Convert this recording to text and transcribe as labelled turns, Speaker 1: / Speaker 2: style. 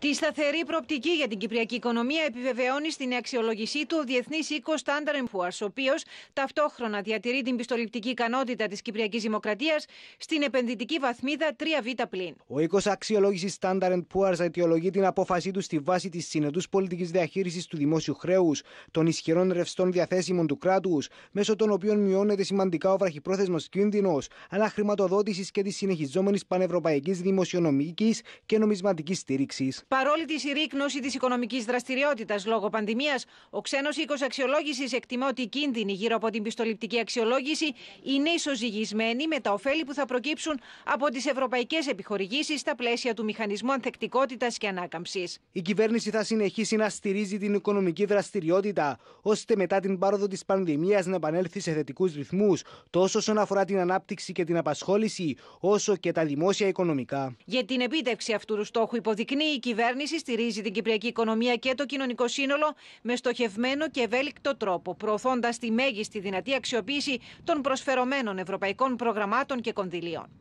Speaker 1: Τη σταθερή προοπτική για την κυπριακή οικονομία επιβεβαιώνει στην αξιολογησή του ο διεθνής οίκος Standard Poor's, ο οποίος ταυτόχρονα διατηρεί την πιστοληπτική ικανότητα της κυπριακής δημοκρατίας στην επενδυτική βαθμίδα 3β.
Speaker 2: Ο οίκος αξιολόγησης Standard Poor's αιτιολογεί την απόφασή του στη βάση της συνετούς πολιτικής διαχείρισης του δημόσιου χρέους, των ισχυρών ρευστών διαθέσιμων του κράτους, μέσω των οποίων μειώνεται σημαντικά ο βραχυπρόθεσμος κίνδυνος, αναχρηματοδότησης και της συνεχιζόμενης πανευρωπαϊκής δημοσιονομικής και νομισματικής στήριξης.
Speaker 1: Παρόλη τη συρρήκνωση της οικονομικής δραστηριότητας λόγω πανδημίας, ο ξένος οίκος αξιολόγησης εκτιμά ότι οι κίνδυνοι γύρω από την πιστοληπτική αξιολόγηση είναι ισοζυγισμένοι με τα ωφέλη που θα προκύψουν από τις ευρωπαϊκές επιχορηγήσεις στα πλαίσια του μηχανισμού ανθεκτικότητας και ανάκαμψης.
Speaker 2: Η κυβέρνηση θα συνεχίσει να στηρίζει την οικονομική δραστηριότητα, ώστε μετά την πάροδο της πανδημίας να επανέλθει σε θετικούς ρυθμούς, τόσο όσον αφορά την ανάπτυξη και την απασχόληση, όσο και τα δημόσια οικονομικά.
Speaker 1: Για την επίτευξη αυτού του στόχου, υποδεικνύει η κυβέρνηση κυβέρνηση στηρίζει την κυπριακή οικονομία και το κοινωνικό σύνολο με στοχευμένο και ευέλικτο τρόπο, προωθώντας τη μέγιστη δυνατή αξιοποίηση των προσφερόμενων ευρωπαϊκών προγραμμάτων και κονδυλίων.